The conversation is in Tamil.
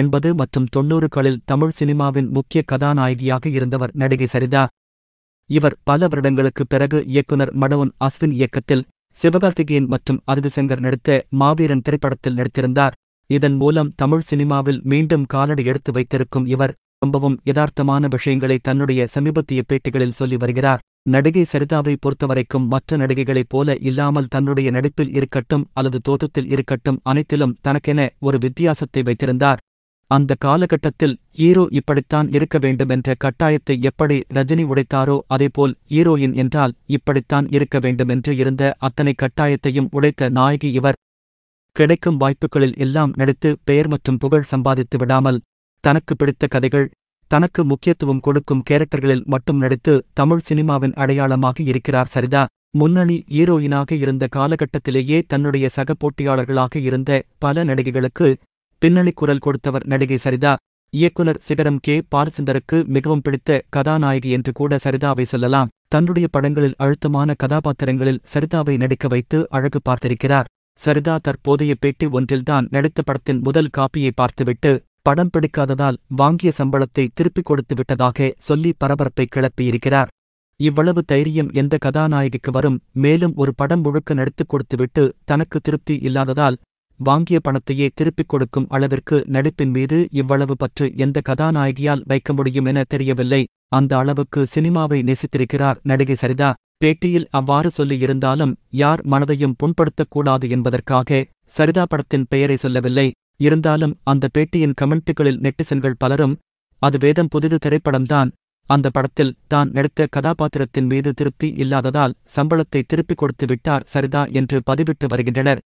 எண்பது மற்றும் தொன்னூறுகளில் தமிழ் சினிமாவின் முக்கிய கதாநாயகியாக இருந்தவர் நடிகை சரிதா இவர் பல வருடங்களுக்குப் பிறகு இயக்குனர் மடவன் அஸ்வின் இயக்கத்தில் சிவகார்த்திகேயன் மற்றும் அதிதிசங்கர் நடித்த மாவீரன் திரைப்படத்தில் நடித்திருந்தார் இதன் மூலம் தமிழ் சினிமாவில் மீண்டும் காலடி எடுத்து வைத்திருக்கும் இவர் ரொம்பவும் யதார்த்தமான விஷயங்களை தன்னுடைய சமீபத்திய பேட்டிகளில் சொல்லி வருகிறார் நடிகை சரிதாவை பொறுத்தவரைக்கும் மற்ற நடிகைகளைப் போல இல்லாமல் தன்னுடைய நடிப்பில் இருக்கட்டும் அல்லது தோற்றத்தில் இருக்கட்டும் அனைத்திலும் தனக்கென ஒரு வித்தியாசத்தை வைத்திருந்தார் அந்த காலகட்டத்தில் ஹீரோ இப்படித்தான் இருக்க வேண்டும் என்ற கட்டாயத்தை எப்படி ரஜினி உடைத்தாரோ அதேபோல் ஹீரோயின் என்றால் இப்படித்தான் இருக்க வேண்டும் என்று இருந்த அத்தனை கட்டாயத்தையும் உடைத்த நாயகி இவர் கிடைக்கும் வாய்ப்புகளில் எல்லாம் நடித்து பெயர் மற்றும் புகழ் சம்பாதித்து விடாமல் தனக்கு பிடித்த கதைகள் தனக்கு முக்கியத்துவம் கொடுக்கும் கேரக்டர்களில் மட்டும் நடித்து தமிழ் சினிமாவின் அடையாளமாக இருக்கிறார் சரிதா முன்னணி ஹீரோயினாக இருந்த காலகட்டத்திலேயே தன்னுடைய சக போட்டியாளர்களாக இருந்த பல நடிகைகளுக்கு பின்னணி குரல் கொடுத்தவர் நடிகை சரிதா இயக்குனர் சிகரம் கே பாலச்சந்தருக்கு மிகவும் பிடித்த கதாநாயகி என்று கூட சரிதாவை சொல்லலாம் தன்னுடைய படங்களில் அழுத்தமான கதாபாத்திரங்களில் சரிதாவை நடிக்க வைத்து அழகு பார்த்திருக்கிறார் சரிதா தற்போதைய பேட்டி ஒன்றில்தான் நடித்த படத்தின் முதல் காப்பியை பார்த்துவிட்டு படம் பிடிக்காததால் வாங்கிய சம்பளத்தை திருப்பிக் கொடுத்து விட்டதாக சொல்லி பரபரப்பை கிளப்பியிருக்கிறார் இவ்வளவு தைரியம் எந்த கதாநாயகிக்கு வரும் மேலும் ஒரு படம் முழுக்க நடித்துக் கொடுத்துவிட்டு தனக்கு திருப்தி இல்லாததால் வாங்கிய பணத்தையே திருப்பிக் கொடுக்கும் அளவிற்கு நடிப்பின் மீது இவ்வளவு பற்று எந்த கதாநாயகியால் வைக்க முடியும் என தெரியவில்லை அந்த அளவுக்கு சினிமாவை நேசித்திருக்கிறார் நடிகை சரிதா பேட்டியில் அவ்வாறு சொல்லியிருந்தாலும் யார் மனதையும் புண்படுத்தக்கூடாது என்பதற்காக சரிதா படத்தின் பெயரை சொல்லவில்லை இருந்தாலும் அந்த பேட்டியின் கமெண்ட்டுகளில் நெட்டிசன்கள் பலரும் அது வேதம் புதிது திரைப்படம்தான் அந்த படத்தில் தான் நடித்த கதாபாத்திரத்தின் மீது திருப்தி இல்லாததால் சம்பளத்தை திருப்பிக் கொடுத்து விட்டார் சரிதா என்று பதிவிட்டு வருகின்றனர்